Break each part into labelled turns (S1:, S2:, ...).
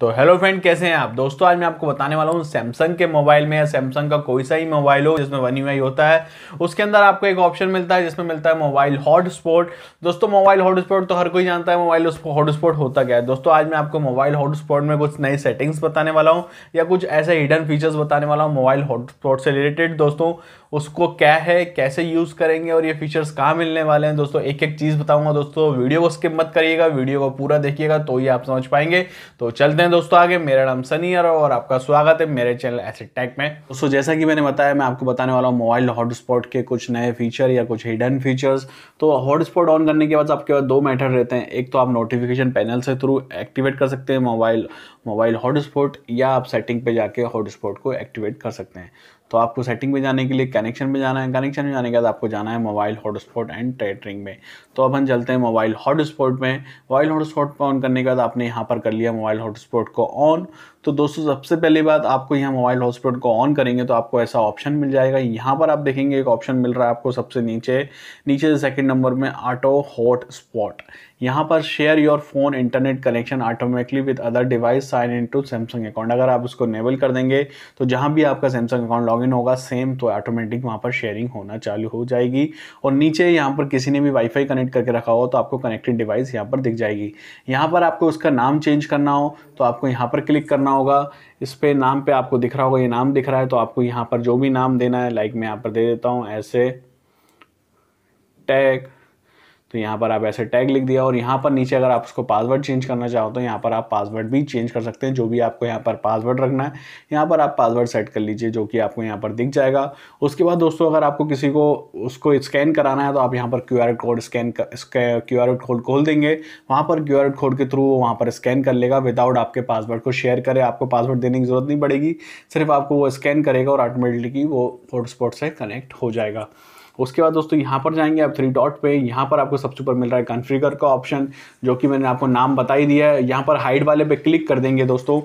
S1: तो hello friend कैसे हैं आप दोस्तों आज मैं आपको बताने वाला हूँ सैमसंग के मोबाइल में या सैमसंग का कोई सा ही मोबाइल हो जिसमें वन यू होता है उसके अंदर आपको एक ऑप्शन मिलता है जिसमें मिलता है मोबाइल हॉटस्पॉट दोस्तों मोबाइल हॉटस्पॉट तो हर कोई जानता है मोबाइल हॉटस्पॉट होता क्या है दोस्तों आज मैं आपको मोबाइल हॉटस्पॉट में कुछ नई सेटिंग्स बताने वाला हूँ या कुछ ऐसे हिडन फीचर्स बताने वाला हूँ मोबाइल हॉटस्पॉट से रिलेटेड दोस्तों उसको क्या है कैसे यूज़ करेंगे और ये फीचर्स कहाँ मिलने वाले हैं दोस्तों एक एक चीज़ बताऊँगा दोस्तों वीडियो को स्किप मत करिएगा वीडियो को पूरा देखिएगा तो ही आप समझ पाएंगे तो चलते हैं दोस्तों आगे मेरा नाम सनी है और आपका स्वागत है मेरे चैनल एसिड टैक में दोस्तों जैसा कि मैंने बताया मैं आपको बताने वाला हूँ मोबाइल हॉटस्पॉट के कुछ नए फीचर या कुछ हिडन फीचर्स तो हॉटस्पॉट ऑन करने के बाद आपके पास दो मैटर रहते हैं एक तो आप नोटिफिकेशन पैनल से थ्रू एक्टिवेट कर सकते हैं मोबाइल मोबाइल हॉटस्पॉट या आप सेटिंग पर जाके हॉटस्पॉट को एक्टिवेट कर सकते हैं तो आपको सेटिंग में जाने के लिए कनेक्शन में जाना है कनेक्शन में जाने के बाद आपको जाना है मोबाइल हॉटस्पॉट एंड टेटरिंग में तो अब हम चलते हैं मोबाइल हॉटस्पॉट में मोबाइल हॉटस्पॉट पर ऑन करने के बाद आपने यहाँ पर कर लिया मोबाइल हॉटस्पॉट को ऑन तो दोस्तों सबसे पहली बात आपको यहाँ मोबाइल हॉटस्पॉट को ऑन करेंगे तो आपको ऐसा ऑप्शन मिल जाएगा यहाँ पर आप देखेंगे एक ऑप्शन मिल रहा है आपको सबसे नीचे नीचे सेकेंड नंबर में ऑटो हॉट स्पॉट यहाँ पर share your phone internet connection automatically with other device sign in to Samsung account अगर आप उसको इनेबल कर देंगे तो जहाँ भी आपका सैमसंग अकाउंट लॉगिन होगा सेम तो ऑटोमेटिक वहाँ पर शेयरिंग होना चालू हो जाएगी और नीचे यहाँ पर किसी ने भी वाईफाई कनेक्ट करके रखा हो तो आपको कनेक्टेड डिवाइस यहाँ पर दिख जाएगी यहाँ पर आपको उसका नाम चेंज करना हो तो आपको यहाँ पर क्लिक करना होगा इस पर नाम पे आपको दिख रहा होगा ये नाम दिख रहा है तो आपको यहाँ पर जो भी नाम देना है लाइक मैं यहाँ पर दे देता हूँ ऐसे टैग तो यहाँ पर आप ऐसे टैग लिख दिया और यहाँ पर नीचे अगर आप उसको पासवर्ड चेंज करना चाहो तो यहाँ पर आप पासवर्ड भी चेंज कर सकते हैं जो भी आपको यहाँ पर पासवर्ड रखना है यहाँ पर आप पासवर्ड सेट कर लीजिए जो कि आपको यहाँ पर दिख जाएगा उसके बाद दोस्तों अगर आपको किसी को उसको स्कैन कराना है तो आप यहाँ पर Q R code scan Q R code खोल देंगे वहाँ पर क्यू आर कोड के थ्रू वो वहाँ पर स्कैन कर लेगा विदाउट आपके पासवर्ड को शेयर करे आपको पासवर्ड देने की ज़रूरत नहीं पड़ेगी सिर्फ आपको वो स्कैन करेगा और ऑटोमेटिकली वो हॉटस्पॉट से कनेक्ट हो जाएगा उसके बाद दोस्तों यहाँ पर जाएंगे आप थ्री डॉट पे यहाँ पर आपको सबसे ऊपर मिल रहा है कन्फिगर का ऑप्शन जो कि मैंने आपको नाम बता ही दिया है यहाँ पर हाइड वाले पे क्लिक कर देंगे दोस्तों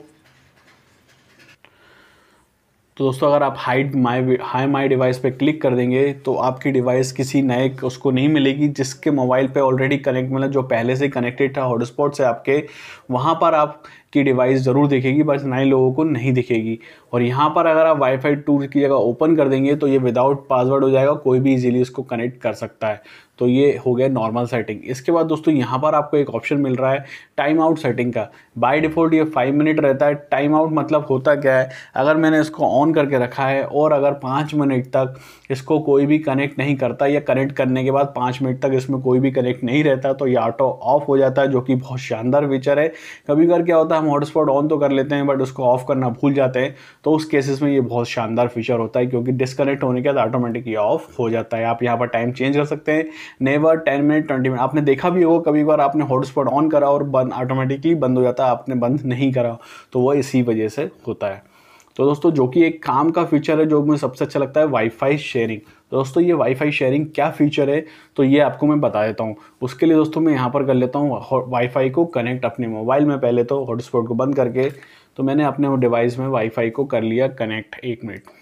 S1: तो दोस्तों अगर आप hide my hide my device पे क्लिक कर देंगे तो आपकी डिवाइस किसी नए उसको नहीं मिलेगी जिसके मोबाइल पे ऑलरेडी कनेक्ट मतलब जो पहले से कनेक्टेड था हॉटस्पॉट से आपके वहाँ पर आप की डिवाइस ज़रूर दिखेगी बस नए लोगों को नहीं दिखेगी और यहाँ पर अगर आप वाईफाई टू की जगह ओपन कर देंगे तो ये विदाउट पासवर्ड हो जाएगा कोई भी इजीली इसको कनेक्ट कर सकता है तो ये हो गया नॉर्मल सेटिंग इसके बाद दोस्तों यहाँ पर आपको एक ऑप्शन मिल रहा है टाइम आउट सेटिंग का बाय डिफ़ॉल्ट ये फाइव मिनट रहता है टाइम आउट मतलब होता क्या है अगर मैंने इसको ऑन करके रखा है और अगर पाँच मिनट तक इसको कोई भी कनेक्ट नहीं करता या कनेक्ट करने के बाद पाँच मिनट तक इसमें कोई भी कनेक्ट नहीं रहता तो ये ऑटो ऑफ हो जाता है जो कि बहुत शानदार फीचर है कभी कर क्या होता है हम हॉटस्पॉट ऑन तो कर लेते हैं बट उसको ऑफ करना भूल जाते हैं तो उस केसेस में ये बहुत शानदार फीचर होता है क्योंकि डिस्कनेक्ट होने के बाद ऑटोमेटिक ये ऑफ हो जाता है आप यहाँ पर टाइम चेंज कर सकते हैं never ten minute twenty minute आपने देखा भी होगा कभी बार आपने हॉटस्पॉट ऑन करा और बंद ऑटोमेटिकली बंद हो जाता है आपने बंद नहीं करा तो वह इसी वजह से होता है तो दोस्तों जो कि एक काम का फीचर है जो मुझे सबसे अच्छा लगता है वाईफाई शेयरिंग तो दोस्तों ये वाईफाई शेयरिंग क्या फीचर है तो ये आपको मैं बता देता हूँ उसके लिए दोस्तों मैं यहाँ पर कर लेता हूँ वाईफाई को कनेक्ट अपने मोबाइल में पहले तो हॉटस्पॉट को बंद करके तो मैंने अपने डिवाइस में वाईफाई को कर लिया कनेक्ट एक मिनट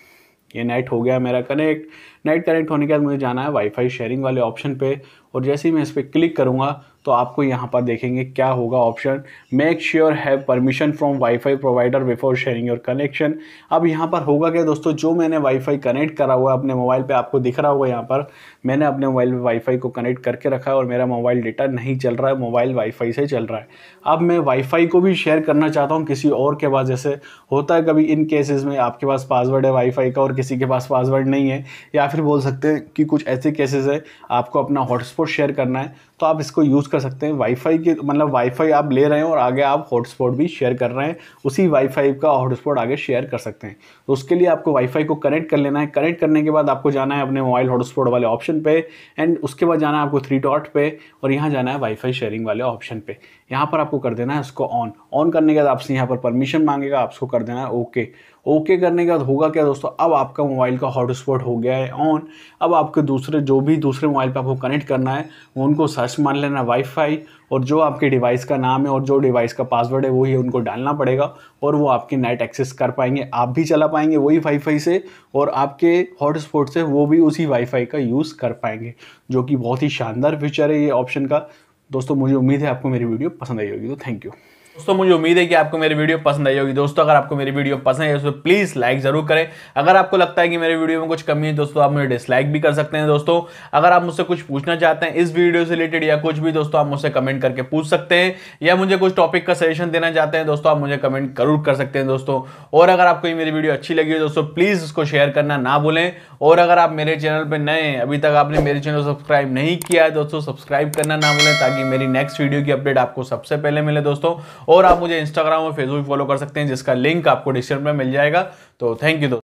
S1: ये नेट हो गया मेरा कनेक्ट नेट कनेक्ट होने के बाद मुझे जाना है वाईफाई शेयरिंग वाले ऑप्शन पे और जैसे ही मैं इस पर क्लिक करूँगा तो आपको यहाँ पर देखेंगे क्या होगा option make sure have permission from WiFi provider before sharing your connection अब यहाँ पर होगा क्या दोस्तों जो मैंने वाईफाई कनेक्ट करा हुआ है अपने मोबाइल पे आपको दिख रहा होगा यहाँ पर मैंने अपने मोबाइल में वाईफाई को कनेक्ट करके रखा है और मेरा मोबाइल डेटा नहीं चल रहा है मोबाइल वाईफाई से चल रहा है अब मैं वाईफाई को भी शेयर करना चाहता हूँ किसी और के पास जैसे होता है कभी इन केसेज में आपके पास पासवर्ड है वाईफाई का और किसी के पास पासवर्ड नहीं है या फिर बोल सकते हैं कि कुछ ऐसे केसेस है आपको अपना हॉटस्पॉट शेयर करना है तो आप इसको यूज़ कर सकते हैं वाईफाई के मतलब वाईफाई आप ले रहे हैं और आगे आप हॉटस्पॉट भी शेयर कर रहे हैं उसी वाईफाई का हॉटस्पॉट आगे शेयर कर सकते हैं तो उसके लिए आपको वाईफाई को कनेक्ट कर लेना है कनेक्ट करने के बाद आपको जाना है अपने मोबाइल हॉटस्पॉट वाले ऑप्शन पे एंड उसके बाद जाना है आपको थ्री डॉट पे और यहाँ जाना है वाईफाई शेयरिंग वाले ऑप्शन पर यहाँ पर आपको कर देना है उसको ऑन ऑन करने के बाद आपसे यहाँ पर परमिशन मांगेगा आपको कर देना है ओके ओके करने के बाद होगा क्या दोस्तों अब आपका मोबाइल का हॉटस्पॉट हो गया है ऑन अब आपके दूसरे जो भी दूसरे मोबाइल पर आपको कनेक्ट करना है उनको सर्च जस्ट मान लेना वाईफाई और जो आपके डिवाइस का नाम है और जो डिवाइस का पासवर्ड है वही उनको डालना पड़ेगा और वो आपके नेट एक्सेस कर पाएंगे आप भी चला पाएंगे वही वाईफाई से और आपके हॉटस्पॉट से वो भी उसी वाईफाई का यूज़ कर पाएंगे जो कि बहुत ही शानदार फीचर है ये ऑप्शन का दोस्तों मुझे उम्मीद है आपको मेरी वीडियो पसंद आई होगी तो थैंक यू दोस्तों मुझे उम्मीद है कि आपको मेरी वीडियो पसंद आई होगी दोस्तों अगर आपको मेरी वीडियो पसंद है तो प्लीज़ लाइक ज़रूर करें अगर आपको लगता है कि मेरे वीडियो में कुछ कमी है दोस्तों आप मुझे डिसलाइक भी कर सकते हैं दोस्तों अगर आप मुझसे कुछ पूछना चाहते हैं इस वीडियो से रिलेटेड या कुछ भी दोस्तों आप मुझसे कमेंट करके पूछ सकते हैं या मुझे कुछ टॉपिक का सजेशन देना चाहते हैं दोस्तों आप मुझे कमेंट जरूर कर सकते हैं दोस्तों और अगर आपको ये मेरी वीडियो अच्छी लगी हो दोस्तों प्लीज़ उसको शेयर करना ना भूलें और अगर आप मेरे चैनल पर नए हैं अभी तक आपने मेरे चैनल सब्सक्राइब नहीं किया है दोस्तों सब्सक्राइब करना ना भूलें ताकि मेरी नेक्स्ट वीडियो की अपडेट आपको सबसे पहले मिले दोस्तों और आप मुझे इंस्टाग्राम और फेसबुक फॉलो कर सकते हैं जिसका लिंक आपको डिस्क्रिप्शन में मिल जाएगा तो थैंक यू